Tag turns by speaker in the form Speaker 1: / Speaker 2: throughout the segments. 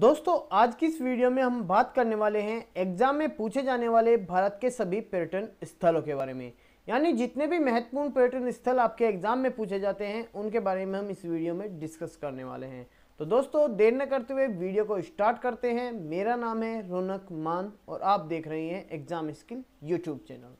Speaker 1: दोस्तों आज की इस वीडियो में हम बात करने वाले हैं एग्जाम में पूछे जाने वाले भारत के सभी पर्यटन स्थलों के बारे में यानी जितने भी महत्वपूर्ण पर्यटन स्थल आपके एग्जाम में पूछे जाते हैं उनके बारे में हम इस वीडियो में डिस्कस करने वाले हैं तो दोस्तों देर न करते हुए वीडियो को स्टार्ट करते हैं मेरा नाम है रौनक मान और आप देख रहे हैं एग्जाम स्किल यूट्यूब चैनल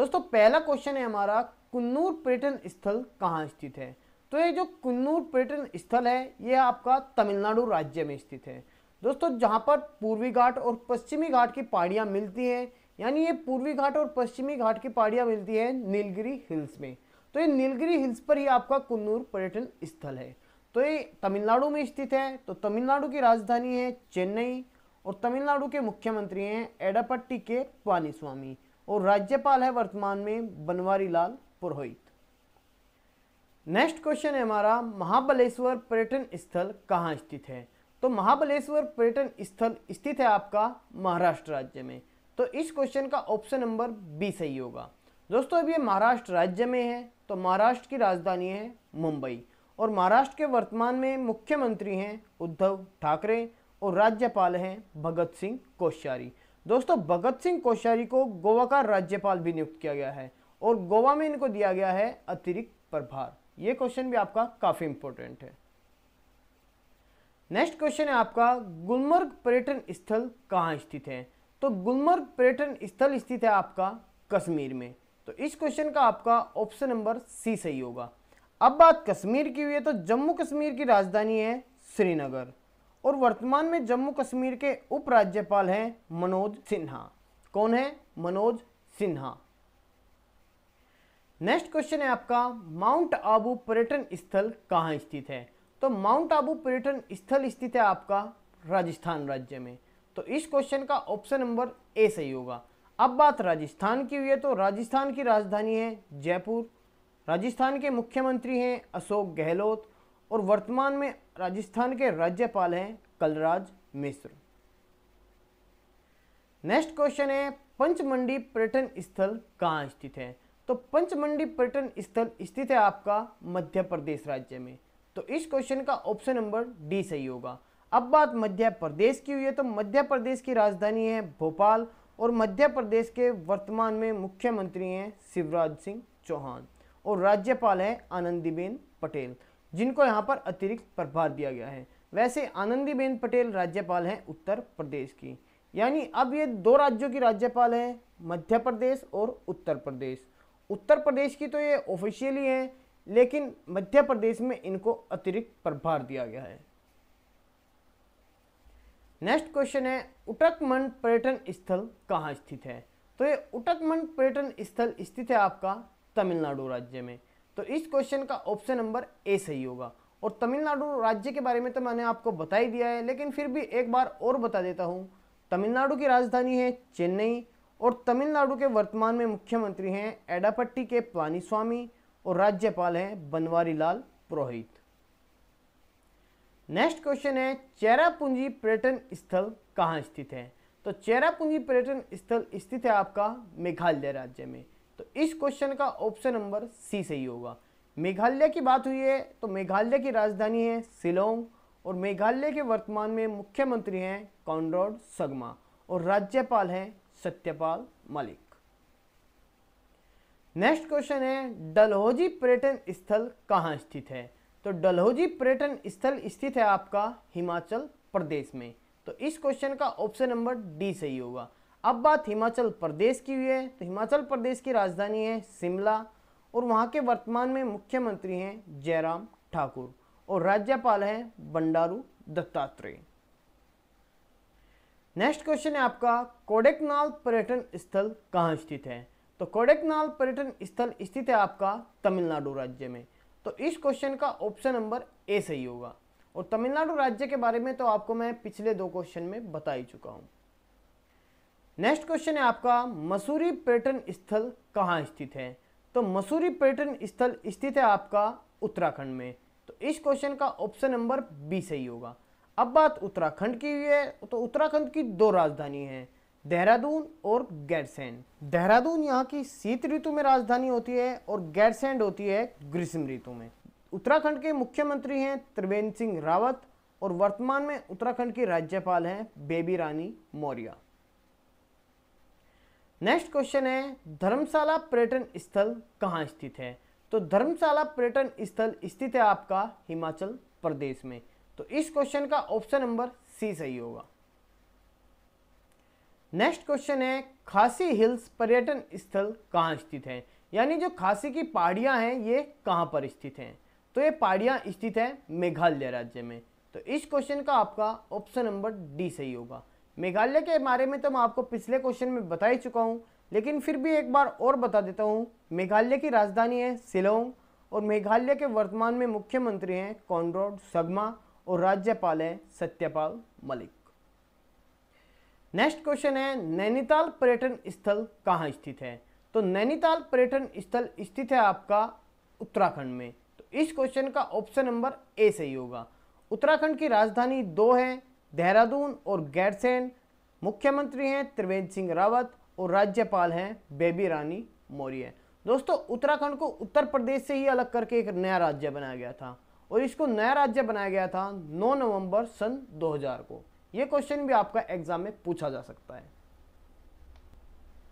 Speaker 1: दोस्तों पहला क्वेश्चन है हमारा कन्नूर पर्यटन स्थल कहाँ स्थित है तो ये जो कन्नूर पर्यटन स्थल है ये आपका तमिलनाडु राज्य में स्थित है दोस्तों जहाँ पर पूर्वी घाट और पश्चिमी घाट की पहाड़ियाँ मिलती हैं यानी ये पूर्वी घाट और पश्चिमी घाट की पहाड़ियाँ मिलती हैं नीलगिरी हिल्स में तो ये नीलगिरी हिल्स पर ही आपका कन्नूर पर्यटन स्थल है तो ये तमिलनाडु में स्थित है तो तमिलनाडु की राजधानी है चेन्नई और तमिलनाडु के मुख्यमंत्री हैं एडापट्टी के पानीस्वामी और राज्यपाल है वर्तमान में बनवारी लाल पुरोहित नेक्स्ट क्वेश्चन है हमारा महाबलेश्वर पर्यटन स्थल कहाँ स्थित है तो महाबलेश्वर पर्यटन स्थल स्थित है आपका महाराष्ट्र राज्य में तो इस क्वेश्चन का ऑप्शन नंबर बी सही होगा दोस्तों अब ये महाराष्ट्र राज्य में है तो महाराष्ट्र की राजधानी है मुंबई और महाराष्ट्र के वर्तमान में मुख्यमंत्री हैं उद्धव ठाकरे और राज्यपाल हैं भगत सिंह कोश्यारी दोस्तों भगत सिंह कोश्यारी को गोवा का राज्यपाल भी नियुक्त किया गया है और गोवा में इनको दिया गया है अतिरिक्त प्रभार ये क्वेश्चन भी आपका काफ़ी इंपॉर्टेंट है नेक्स्ट क्वेश्चन है आपका गुलमर्ग पर्यटन स्थल कहाँ स्थित है तो गुलमर्ग पर्यटन स्थल स्थित है आपका कश्मीर में तो इस क्वेश्चन का आपका ऑप्शन नंबर सी सही होगा अब बात कश्मीर की हुई है तो जम्मू कश्मीर की राजधानी है श्रीनगर और वर्तमान में जम्मू कश्मीर के उपराज्यपाल हैं मनोज सिन्हा कौन है मनोज सिन्हा नेक्स्ट क्वेश्चन है आपका माउंट आबू पर्यटन स्थल कहाँ स्थित है तो माउंट आबू पर्यटन स्थल स्थित है आपका राजस्थान राज्य में तो इस क्वेश्चन का ऑप्शन नंबर ए सही होगा अब बात राजस्थान की हुई है तो राजस्थान की राजधानी है जयपुर राजस्थान के मुख्यमंत्री हैं अशोक गहलोत और वर्तमान में राजस्थान के राज्यपाल हैं कलराज मिश्र नेक्स्ट क्वेश्चन है पंचमंडी पर्यटन स्थल कहाँ स्थित है तो पंचमंडी पर्यटन स्थल स्थित है आपका मध्य प्रदेश राज्य में तो इस क्वेश्चन का ऑप्शन नंबर डी सही होगा अब बात मध्य प्रदेश की हुई है तो मध्य प्रदेश की राजधानी है भोपाल और मध्य प्रदेश के वर्तमान में मुख्यमंत्री हैं शिवराज सिंह चौहान और राज्यपाल हैं आनंदीबेन पटेल जिनको यहाँ पर अतिरिक्त प्रभार दिया गया है वैसे आनंदीबेन पटेल राज्यपाल हैं उत्तर प्रदेश की यानी अब ये दो राज्यों की राज्यपाल हैं मध्य प्रदेश और उत्तर प्रदेश उत्तर प्रदेश की तो ये ऑफिशियली है लेकिन मध्य प्रदेश में इनको अतिरिक्त प्रभार दिया गया है नेक्स्ट क्वेश्चन है उटकमंड पर्यटन स्थल कहाँ स्थित है तो ये उटकमंड पर्यटन स्थल स्थित है आपका तमिलनाडु राज्य में तो इस क्वेश्चन का ऑप्शन नंबर ए सही होगा और तमिलनाडु राज्य के बारे में तो मैंने आपको बता ही दिया है लेकिन फिर भी एक बार और बता देता हूँ तमिलनाडु की राजधानी है चेन्नई और तमिलनाडु के वर्तमान में मुख्यमंत्री हैं एडापट्टी के स्वामी और राज्यपाल हैं बनवारीलाल पुरोहित नेक्स्ट क्वेश्चन है चेरापूंजी पर्यटन स्थल कहाँ स्थित है तो चेरापूंजी पर्यटन स्थल स्थित है आपका मेघालय राज्य में तो इस क्वेश्चन का ऑप्शन नंबर सी सही होगा मेघालय की बात हुई है तो मेघालय की राजधानी है शिलोंग और मेघालय के वर्तमान में मुख्यमंत्री हैं कॉन्ड्रॉड सगमा और राज्यपाल हैं सत्यपाल मलिक नेक्स्ट क्वेश्चन है डलहौजी पर्यटन स्थल कहाँ स्थित है तो डलहौजी पर्यटन स्थल स्थित है आपका हिमाचल प्रदेश में तो इस क्वेश्चन का ऑप्शन नंबर डी सही होगा अब बात हिमाचल प्रदेश की हुई है तो हिमाचल प्रदेश की राजधानी है शिमला और वहाँ के वर्तमान में मुख्यमंत्री हैं जयराम ठाकुर और राज्यपाल हैं बंडारू दत्तात्रेय नेक्स्ट क्वेश्चन है आपका कोडेकनाल पर्यटन स्थल कहाँ स्थित है तो कोडेकनाल पर्यटन स्थल स्थित है आपका तमिलनाडु राज्य में तो इस क्वेश्चन का ऑप्शन नंबर ए सही होगा और तमिलनाडु राज्य के बारे में तो आपको मैं पिछले दो क्वेश्चन में बता ही चुका हूँ नेक्स्ट क्वेश्चन है आपका मसूरी पर्यटन स्थल कहाँ स्थित है तो मसूरी पर्यटन स्थल स्थित है आपका उत्तराखंड में तो इस क्वेश्चन का ऑप्शन नंबर बी सही होगा अब बात उत्तराखंड की है तो उत्तराखंड की दो राजधानी है देहरादून और गैरसैंड देहरादून यहाँ की शीत ऋतु में राजधानी होती है और गैरसैंड होती है ग्रीष्म ऋतु में उत्तराखंड के मुख्यमंत्री हैं त्रिवेंद्र सिंह रावत और वर्तमान में उत्तराखंड की राज्यपाल हैं बेबी रानी मौर्य नेक्स्ट क्वेश्चन है धर्मशाला पर्यटन स्थल कहाँ स्थित है तो धर्मशाला पर्यटन स्थल स्थित है आपका हिमाचल प्रदेश में तो इस क्वेश्चन का ऑप्शन नंबर सी सही होगा नेक्स्ट क्वेश्चन है खासी हिल्स पर्यटन स्थल कहाँ स्थित है यानी जो खासी की पहाड़ियाँ हैं ये कहाँ पर स्थित हैं तो ये पहाड़ियाँ स्थित हैं मेघालय राज्य में तो इस क्वेश्चन का आपका ऑप्शन नंबर डी सही होगा मेघालय के बारे में तो मैं आपको पिछले क्वेश्चन में बता ही चुका हूँ लेकिन फिर भी एक बार और बता देता हूँ मेघालय की राजधानी है सिलोंग और मेघालय के वर्तमान में मुख्यमंत्री हैं कॉनरॉड सगमा और राज्यपाल है सत्यपाल मलिक नेक्स्ट क्वेश्चन है नैनीताल पर्यटन स्थल कहाँ स्थित है तो नैनीताल पर्यटन स्थल स्थित है आपका उत्तराखंड में तो इस क्वेश्चन का ऑप्शन नंबर ए सही होगा उत्तराखंड की राजधानी दो है देहरादून और गैरसैन मुख्यमंत्री हैं त्रिवेंद्र सिंह रावत और राज्यपाल हैं बेबी रानी मौर्य दोस्तों उत्तराखंड को उत्तर प्रदेश से ही अलग करके एक नया राज्य बनाया गया था और इसको नया राज्य बनाया गया था 9 नवंबर सन 2000 को यह क्वेश्चन भी आपका एग्जाम में पूछा जा सकता है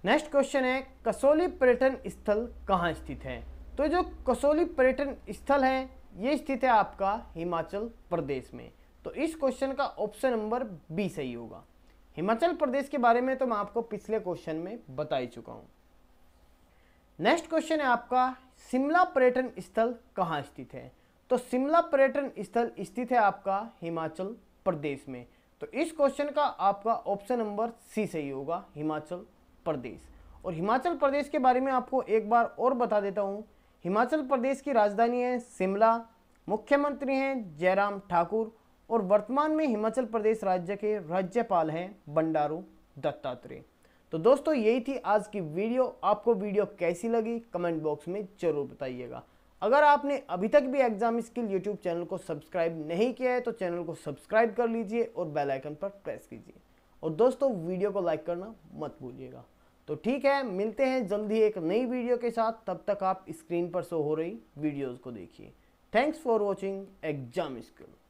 Speaker 1: नेक्स्ट क्वेश्चन है कसोली पर्यटन स्थल कहाँ स्थित है तो जो कसोली पर्यटन स्थल है ये स्थित है आपका हिमाचल प्रदेश में तो इस क्वेश्चन का ऑप्शन नंबर बी सही होगा हिमाचल प्रदेश के बारे में तो मैं आपको पिछले क्वेश्चन में बता ही चुका हूं नेक्स्ट क्वेश्चन है आपका शिमला पर्यटन स्थल कहाँ स्थित है तो शिमला पर्यटन स्थल स्थित है आपका हिमाचल प्रदेश में तो इस क्वेश्चन का आपका ऑप्शन नंबर सी सही होगा हिमाचल प्रदेश और हिमाचल प्रदेश के बारे में आपको एक बार और बता देता हूँ हिमाचल प्रदेश की राजधानी है शिमला मुख्यमंत्री हैं जयराम ठाकुर और वर्तमान में हिमाचल प्रदेश राज्य के राज्यपाल हैं बंडारू दत्तात्रेय तो दोस्तों यही थी आज की वीडियो आपको वीडियो कैसी लगी कमेंट बॉक्स में ज़रूर बताइएगा अगर आपने अभी तक भी एग्जाम स्किल यूट्यूब चैनल को सब्सक्राइब नहीं किया है तो चैनल को सब्सक्राइब कर लीजिए और बेल आइकन पर प्रेस कीजिए और दोस्तों वीडियो को लाइक करना मत भूलिएगा तो ठीक है मिलते हैं जल्दी एक नई वीडियो के साथ तब तक आप स्क्रीन पर शो हो रही वीडियोज़ को देखिए thanks for watching exam skill